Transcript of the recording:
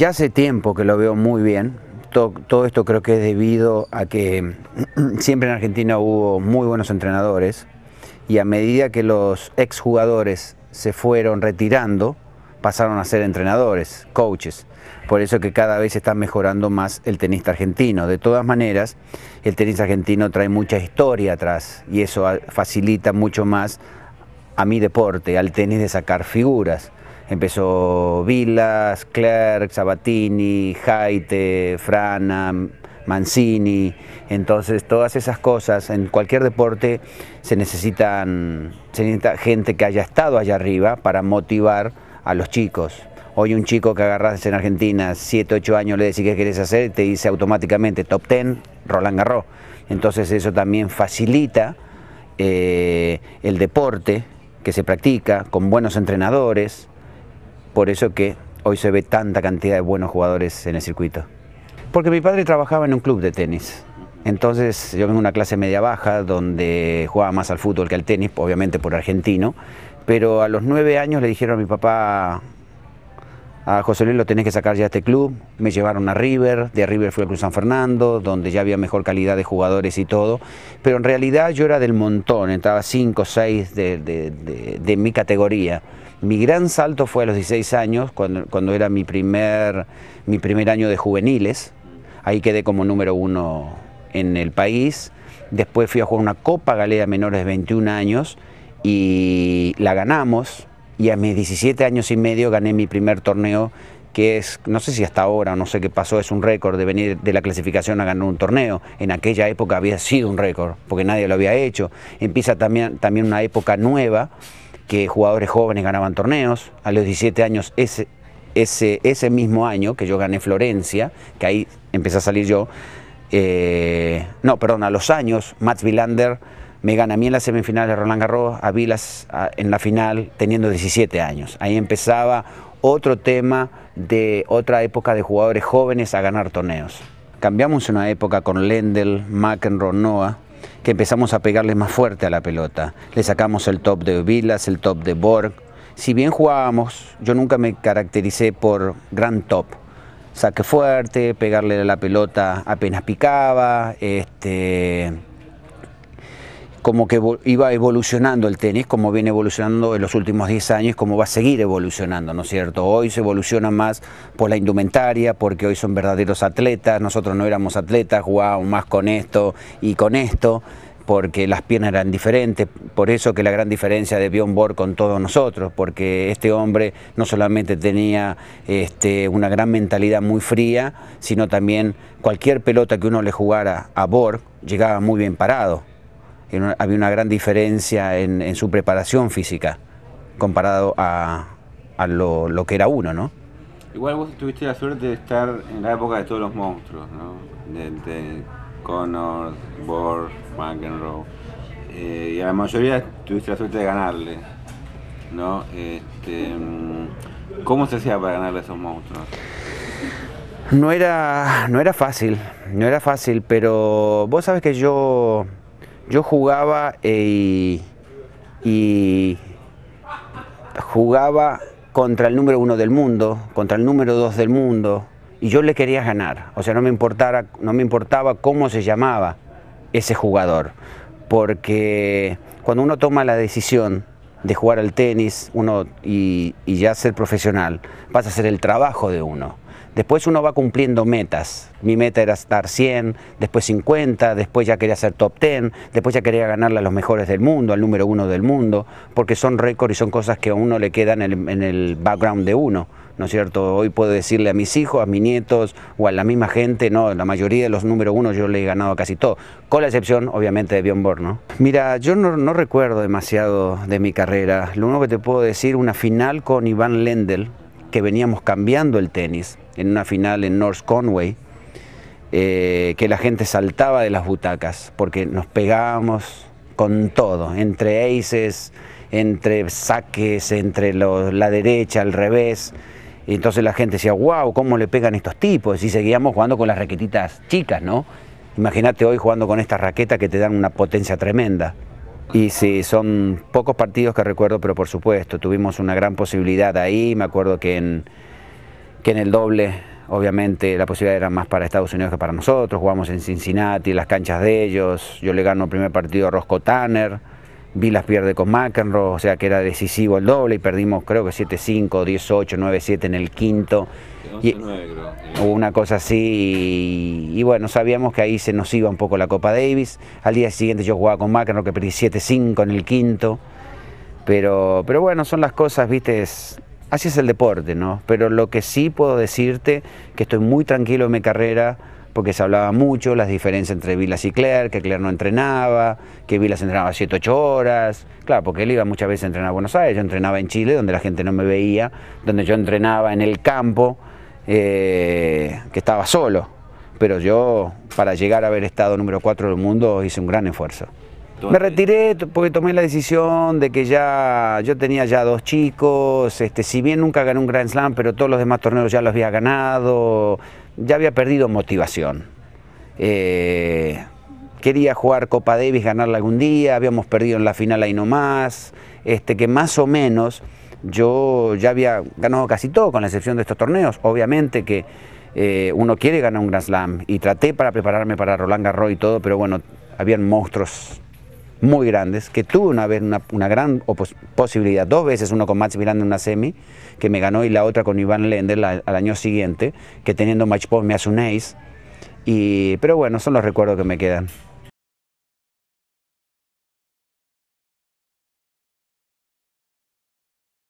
Ya hace tiempo que lo veo muy bien. Todo, esto creo que es debido a que siempre en Argentina hubo muy buenos entrenadores y a medida que los exjugadores se fueron retirando, pasaron a ser entrenadores, coaches. Por eso que cada vez está mejorando más el tenista argentino. De todas maneras, el tenis argentino trae mucha historia atrás y eso facilita mucho más a mi deporte, al tenis de sacar figuras. Empezó Vilas, Clerc, Sabatini, Jaite, Frana, Mancini. Entonces, todas esas cosas, en cualquier deporte se necesitan necesita gente que haya estado allá arriba para motivar a los chicos. Hoy un chico que agarras en Argentina, 7, 8 años, le decís qué querés hacer, te dice automáticamente top 10, Roland Garros. Entonces eso también facilita eh, el deporte que se practica con buenos entrenadores, por eso que hoy se ve tanta cantidad de buenos jugadores en el circuito. Porque mi padre trabajaba en un club de tenis. Entonces yo vengo de una clase media baja donde jugaba más al fútbol que al tenis, obviamente por argentino, pero a los nueve años le dijeron a mi papá, a José Luis lo tenés que sacar ya este club, me llevaron a River, de River fui al Club San Fernando, donde ya había mejor calidad de jugadores y todo, pero en realidad yo era del montón, entraba cinco o 6 de, mi categoría. Mi gran salto fue a los 16 años, cuando, era mi primer, mi primer año de juveniles, ahí quedé como número uno en el país, después fui a jugar una Copa Galea Menores de 21 años y la ganamos, y a mis 17 años y medio gané mi primer torneo que es, no sé si hasta ahora, no sé qué pasó, es un récord de venir de la clasificación a ganar un torneo. En aquella época había sido un récord, porque nadie lo había hecho. Empieza también, también una época nueva, que jugadores jóvenes ganaban torneos. A los 17 años, ese, ese, ese mismo año que yo gané Florencia, que ahí empecé a salir yo, eh, no, perdón, a los años, Mats Villander me gana a mí en la semifinal de Roland Garros, a Vilas en la final teniendo 17 años. Ahí empezaba otro tema de otra época de jugadores jóvenes a ganar torneos. Cambiamos una época con Lendl, McEnroe, Noah, que empezamos a pegarle más fuerte a la pelota. Le sacamos el top de Vilas, el top de Borg. Si bien jugábamos, yo nunca me caractericé por gran top saque fuerte, pegarle a la pelota apenas picaba, este, como que iba evolucionando el tenis, como viene evolucionando en los últimos 10 años, como va a seguir evolucionando, ¿no es cierto? Hoy se evoluciona más por la indumentaria, porque hoy son verdaderos atletas, nosotros no éramos atletas, jugábamos más con esto y con esto, porque las piernas eran diferentes, por eso que la gran diferencia de Bjorn Borg con todos nosotros, porque este hombre no solamente tenía este, una gran mentalidad muy fría, sino también cualquier pelota que uno le jugara a Borg llegaba muy bien parado había una gran diferencia en, su preparación física comparado a, lo, que era uno, ¿no? Igual vos tuviste la suerte de estar en la época de todos los monstruos, ¿no? De, Borg, McEnroe. Eh, y a la mayoría tuviste la suerte de ganarle, ¿no? Este, mm, ¿Cómo se hacía para ganarle a esos monstruos? No era, no era fácil, no era fácil, pero vos sabes que yo yo jugaba eh, y jugaba contra el número uno del mundo, contra el número dos del mundo, y yo le quería ganar. O sea, no me, no me importaba cómo se llamaba ese jugador, porque cuando uno toma la decisión de jugar al tenis uno, y ya ser profesional, pasa a ser el trabajo de uno. Después uno va cumpliendo metas. Mi meta era estar 100, después 50, después ya quería ser top 10, después ya quería ganarle a los mejores del mundo, al número uno del mundo, porque son récords y son cosas que a uno le quedan en el, background de uno. ¿no es cierto? Hoy puedo decirle a mis hijos, a mis nietos o a la misma gente, no, la mayoría de los número uno yo le he ganado casi todo, con la excepción obviamente de Bjorn Borg, Mira, yo no, recuerdo demasiado de mi carrera, lo único que te puedo decir, una final con Iván Lendl, que veníamos cambiando el tenis en una final en North Conway, eh, que la gente saltaba de las butacas porque nos pegábamos con todo, entre aces, entre saques, entre la derecha, al revés. Y entonces la gente decía, wow, ¿cómo le pegan estos tipos? Y seguíamos jugando con las raquetitas chicas, ¿no? Imagínate hoy jugando con estas raquetas que te dan una potencia tremenda. Y sí, son pocos partidos que recuerdo, pero por supuesto, tuvimos una gran posibilidad ahí. Me acuerdo que en, que en el doble, obviamente, la posibilidad era más para Estados Unidos que para nosotros. Jugamos en Cincinnati, las canchas de ellos. Yo le gano el primer partido a Roscoe Tanner las pierde con McEnroe, o sea que era decisivo el doble y perdimos creo que 7-5, 10-8, 9-7 en el quinto. Hubo y, Una cosa así y, bueno, sabíamos que ahí se nos iba un poco la Copa Davis. Al día siguiente yo jugaba con McEnroe que perdí 7-5 en el quinto. Pero, pero bueno, son las cosas, viste, así es el deporte, ¿no? Pero lo que sí puedo decirte, que estoy muy tranquilo en mi carrera, porque se hablaba mucho las diferencias entre Vilas y Claire, que Claire no entrenaba, que Vilas entrenaba 7, 8 horas. Claro, porque él iba muchas veces a entrenar a Buenos Aires, yo entrenaba en Chile, donde la gente no me veía, donde yo entrenaba en el campo, eh, que estaba solo. Pero yo, para llegar a haber estado número 4 del mundo, hice un gran esfuerzo. Me retiré porque tomé la decisión de que ya yo tenía ya dos chicos, este, si bien nunca gané un Grand Slam, pero todos los demás torneos ya los había ganado, ya había perdido motivación. Eh, quería jugar Copa Davis, ganarla algún día, habíamos perdido en la final ahí nomás, este, que más o menos yo ya había ganado casi todo, con la excepción de estos torneos. Obviamente que eh, uno quiere ganar un Grand Slam y traté para prepararme para Roland Garros y todo, pero bueno, habían monstruos muy grandes, que tuve una vez una, una gran posibilidad, dos veces, uno con Max Miranda en una semi, que me ganó, y la otra con Iván Lender al año siguiente, que teniendo match me hace un ace. Y, pero bueno, son los recuerdos que me quedan.